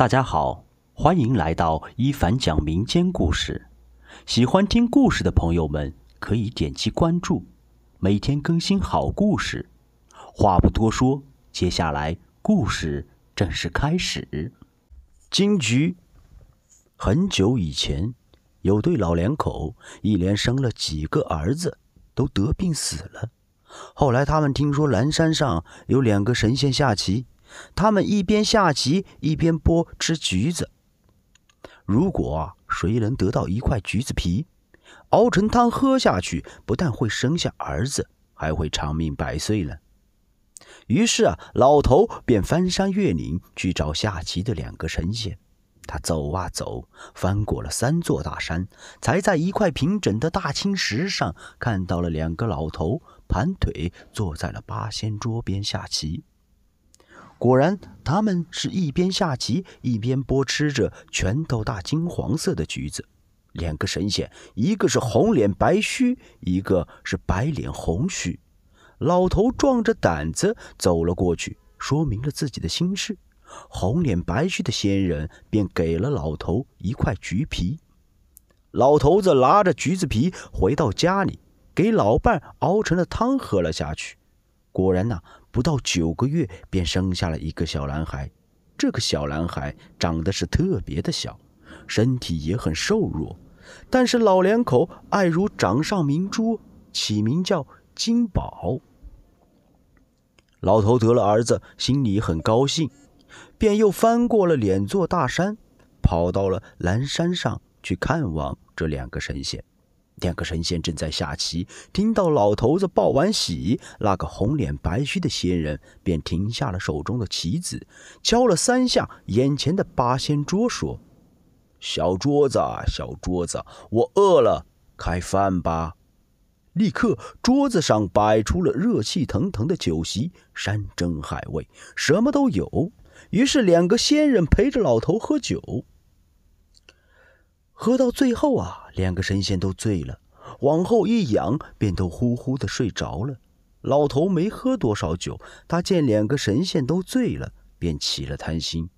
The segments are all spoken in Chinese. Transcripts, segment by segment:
大家好，欢迎来到一凡讲民间故事。喜欢听故事的朋友们可以点击关注，每天更新好故事。话不多说，接下来故事正式开始。金菊，很久以前，有对老两口，一连生了几个儿子，都得病死了。后来他们听说蓝山上有两个神仙下棋。他们一边下棋一边剥吃橘子。如果谁能得到一块橘子皮，熬成汤喝下去，不但会生下儿子，还会长命百岁呢。于是啊，老头便翻山越岭去找下棋的两个神仙。他走啊走，翻过了三座大山，才在一块平整的大青石上看到了两个老头盘腿坐在了八仙桌边下棋。果然，他们是一边下棋一边剥吃着拳头大金黄色的橘子。两个神仙，一个是红脸白须，一个是白脸红须。老头壮着胆子走了过去，说明了自己的心事。红脸白须的仙人便给了老头一块橘皮。老头子拿着橘子皮回到家里，给老伴熬成了汤喝了下去。果然呐。不到九个月，便生下了一个小男孩。这个小男孩长得是特别的小，身体也很瘦弱。但是老两口爱如掌上明珠，起名叫金宝。老头得了儿子，心里很高兴，便又翻过了两座大山，跑到了蓝山上去看望这两个神仙。两个神仙正在下棋，听到老头子报完喜，那个红脸白须的仙人便停下了手中的棋子，敲了三下眼前的八仙桌，说：“小桌子，小桌子，我饿了，开饭吧！”立刻，桌子上摆出了热气腾腾的酒席，山珍海味，什么都有。于是，两个仙人陪着老头喝酒。喝到最后啊，两个神仙都醉了，往后一仰，便都呼呼的睡着了。老头没喝多少酒，他见两个神仙都醉了，便起了贪心，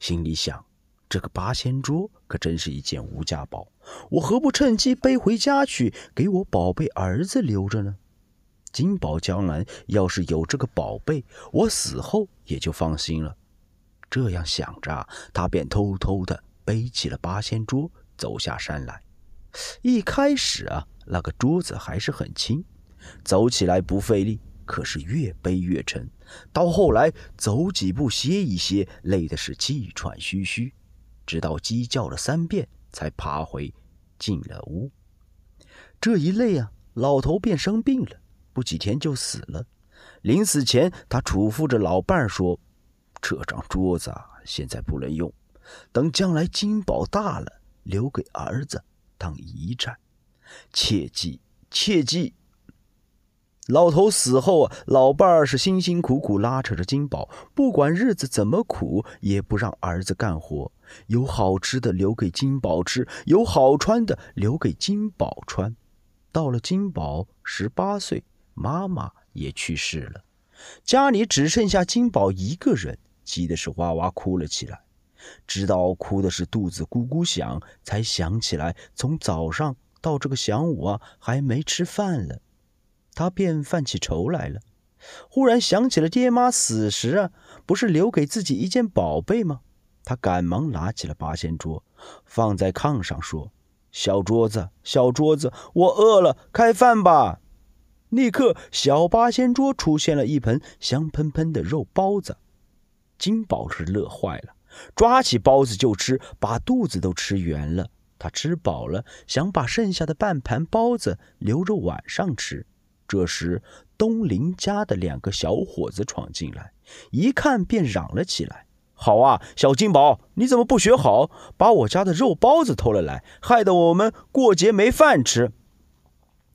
心里想：这个八仙桌可真是一件无价宝，我何不趁机背回家去，给我宝贝儿子留着呢？金宝将来要是有这个宝贝，我死后也就放心了。这样想着，他便偷偷的背起了八仙桌。走下山来，一开始啊，那个桌子还是很轻，走起来不费力。可是越背越沉，到后来走几步歇一歇，累的是气喘吁吁。直到鸡叫了三遍，才爬回进了屋。这一累啊，老头便生病了，不几天就死了。临死前，他嘱咐着老伴说：“这张桌子现在不能用，等将来金宝大了。”留给儿子当遗产，切记切记。老头死后啊，老伴儿是辛辛苦苦拉扯着金宝，不管日子怎么苦，也不让儿子干活，有好吃的留给金宝吃，有好穿的留给金宝穿。到了金宝十八岁，妈妈也去世了，家里只剩下金宝一个人，急的是哇哇哭了起来。直到哭的是肚子咕咕响，才想起来从早上到这个晌午啊还没吃饭了，他便犯起愁来了。忽然想起了爹妈死时啊，不是留给自己一件宝贝吗？他赶忙拿起了八仙桌，放在炕上说：“小桌子，小桌子，我饿了，开饭吧！”立刻，小八仙桌出现了一盆香喷喷的肉包子。金宝是乐坏了。抓起包子就吃，把肚子都吃圆了。他吃饱了，想把剩下的半盘包子留着晚上吃。这时，东林家的两个小伙子闯进来，一看便嚷了起来：“好啊，小金宝，你怎么不学好，把我家的肉包子偷了来，害得我们过节没饭吃！”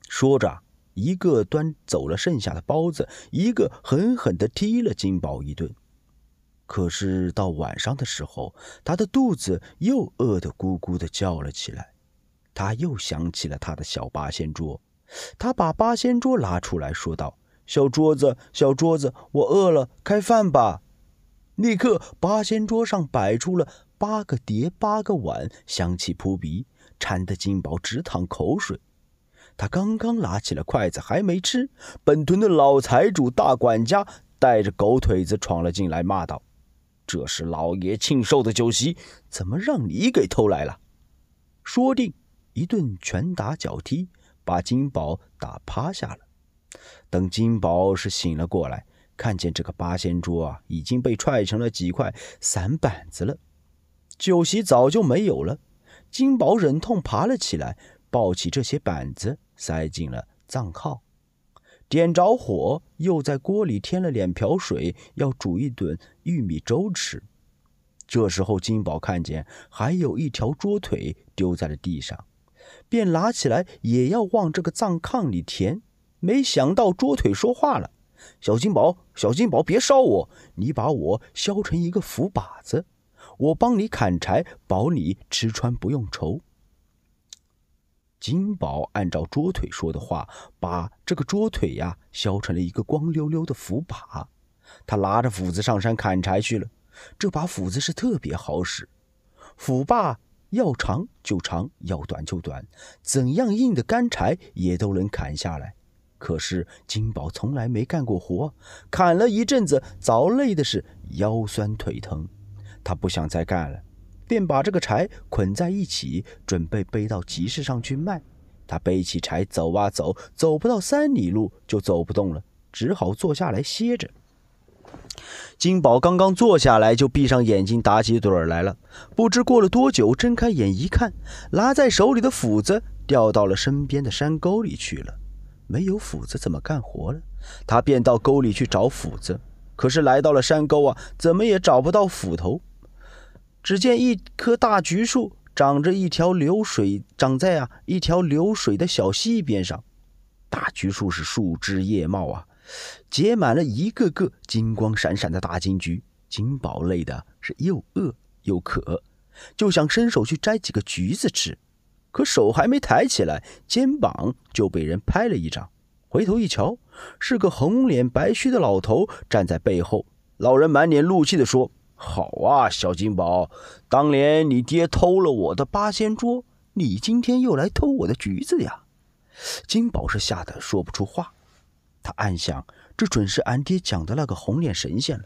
说着，一个端走了剩下的包子，一个狠狠地踢了金宝一顿。可是到晚上的时候，他的肚子又饿得咕咕的叫了起来。他又想起了他的小八仙桌，他把八仙桌拿出来说道：“小桌子，小桌子，我饿了，开饭吧！”立刻，八仙桌上摆出了八个碟、八个碗，香气扑鼻，馋得金宝直淌口水。他刚刚拿起了筷子，还没吃，本屯的老财主大管家带着狗腿子闯了进来，骂道：这是老爷庆寿的酒席，怎么让你给偷来了？说定一顿拳打脚踢，把金宝打趴下了。等金宝是醒了过来，看见这个八仙桌啊，已经被踹成了几块散板子了。酒席早就没有了。金宝忍痛爬了起来，抱起这些板子，塞进了藏号，点着火，又在锅里添了两瓢水，要煮一顿。玉米粥吃。这时候，金宝看见还有一条桌腿丢在了地上，便拿起来也要往这个葬炕里填。没想到桌腿说话了：“小金宝，小金宝，别烧我！你把我削成一个斧把子，我帮你砍柴，保你吃穿不用愁。”金宝按照桌腿说的话，把这个桌腿呀削成了一个光溜溜的斧把。他拿着斧子上山砍柴去了。这把斧子是特别好使，斧把要长就长，要短就短，怎样硬的干柴也都能砍下来。可是金宝从来没干过活，砍了一阵子，早累的是腰酸腿疼。他不想再干了，便把这个柴捆在一起，准备背到集市上去卖。他背起柴走啊走，走不到三里路就走不动了，只好坐下来歇着。金宝刚刚坐下来，就闭上眼睛打起盹儿来了。不知过了多久，睁开眼一看，拿在手里的斧子掉到了身边的山沟里去了。没有斧子怎么干活呢？他便到沟里去找斧子。可是来到了山沟啊，怎么也找不到斧头。只见一棵大橘树长着一条流水，长在啊一条流水的小溪边上。大橘树是树枝叶茂啊。结满了一个个金光闪闪的大金桔，金宝累的是又饿又渴，就想伸手去摘几个橘子吃，可手还没抬起来，肩膀就被人拍了一掌。回头一瞧，是个红脸白须的老头站在背后。老人满脸怒气的说：“好啊，小金宝，当年你爹偷了我的八仙桌，你今天又来偷我的橘子呀？”金宝是吓得说不出话。他暗想，这准是俺爹讲的那个红脸神仙了。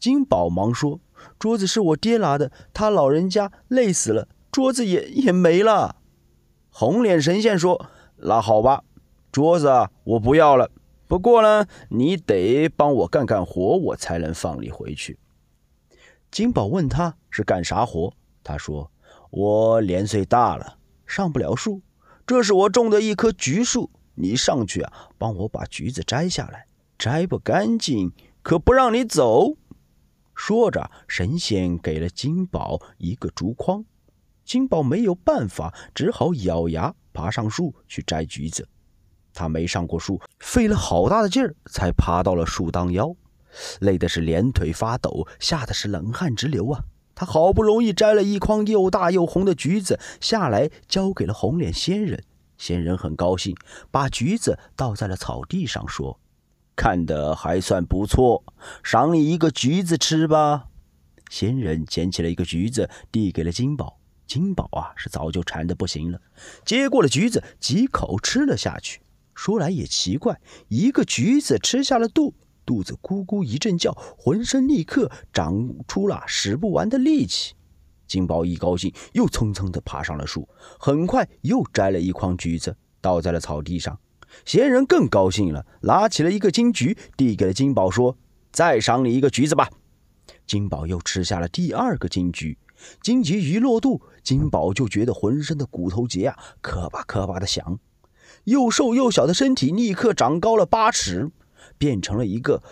金宝忙说：“桌子是我爹拿的，他老人家累死了，桌子也也没了。”红脸神仙说：“那好吧，桌子我不要了。不过呢，你得帮我干干活，我才能放你回去。”金宝问他是干啥活，他说：“我年岁大了，上不了树，这是我种的一棵橘树。”你上去啊，帮我把橘子摘下来，摘不干净可不让你走。说着，神仙给了金宝一个竹筐，金宝没有办法，只好咬牙爬上树去摘橘子。他没上过树，费了好大的劲儿才爬到了树当腰，累的是连腿发抖，吓得是冷汗直流啊。他好不容易摘了一筐又大又红的橘子下来，交给了红脸仙人。仙人很高兴，把橘子倒在了草地上，说：“看得还算不错，赏你一个橘子吃吧。”仙人捡起了一个橘子，递给了金宝。金宝啊，是早就馋得不行了，接过了橘子，几口吃了下去。说来也奇怪，一个橘子吃下了肚，肚子咕咕一阵叫，浑身立刻长出了使不完的力气。金宝一高兴，又蹭蹭地爬上了树，很快又摘了一筐橘子，倒在了草地上。闲人更高兴了，拿起了一个金橘，递给了金宝，说：“再赏你一个橘子吧。”金宝又吃下了第二个金橘。金橘一落肚，金宝就觉得浑身的骨头节啊，磕巴磕巴的响，又瘦又小的身体立刻长高了八尺，变成了一个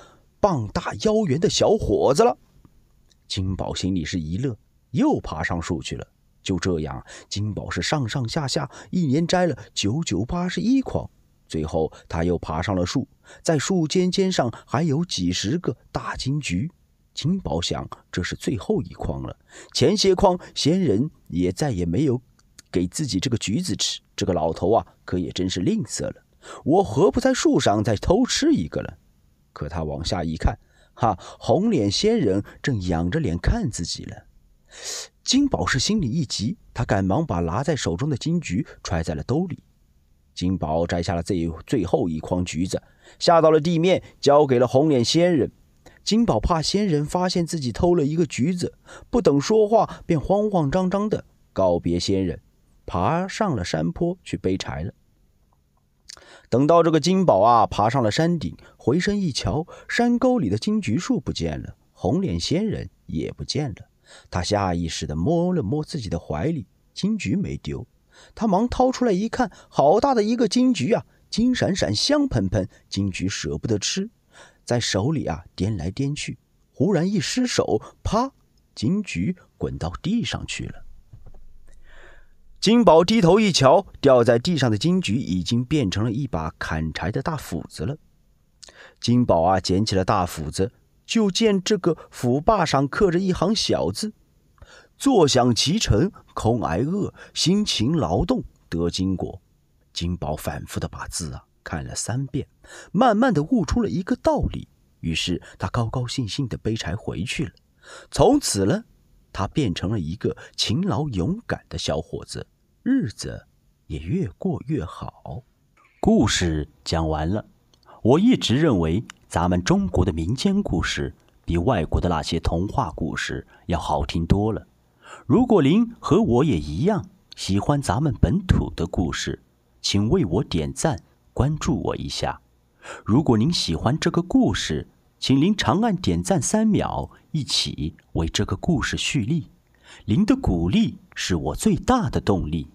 膀大腰圆的小伙子了。金宝心里是一乐。又爬上树去了。就这样，金宝是上上下下，一年摘了九九八十一筐。最后，他又爬上了树，在树尖尖上还有几十个大金桔。金宝想，这是最后一筐了。前些筐仙人也再也没有给自己这个橘子吃。这个老头啊，可也真是吝啬了。我何不在树上再偷吃一个呢？可他往下一看，哈，红脸仙人正仰着脸看自己呢。金宝是心里一急，他赶忙把拿在手中的金桔揣在了兜里。金宝摘下了最最后一筐橘子，下到了地面，交给了红脸仙人。金宝怕仙人发现自己偷了一个橘子，不等说话，便慌慌张张的告别仙人，爬上了山坡去背柴了。等到这个金宝啊，爬上了山顶，回身一瞧，山沟里的金桔树不见了，红脸仙人也不见了。他下意识的摸了摸自己的怀里，金桔没丢。他忙掏出来一看，好大的一个金桔啊，金闪闪，香喷喷。金桔舍不得吃，在手里啊掂来掂去。忽然一失手，啪！金桔滚到地上去了。金宝低头一瞧，掉在地上的金桔已经变成了一把砍柴的大斧子了。金宝啊，捡起了大斧子。就见这个斧霸上刻着一行小字：“坐享其成，空挨饿；辛勤劳动得金果。”金宝反复的把字啊看了三遍，慢慢的悟出了一个道理。于是他高高兴兴的背柴回去了。从此呢，他变成了一个勤劳勇敢的小伙子，日子也越过越好。故事讲完了。我一直认为。咱们中国的民间故事比外国的那些童话故事要好听多了。如果您和我也一样喜欢咱们本土的故事，请为我点赞关注我一下。如果您喜欢这个故事，请您长按点赞三秒，一起为这个故事蓄力。您的鼓励是我最大的动力。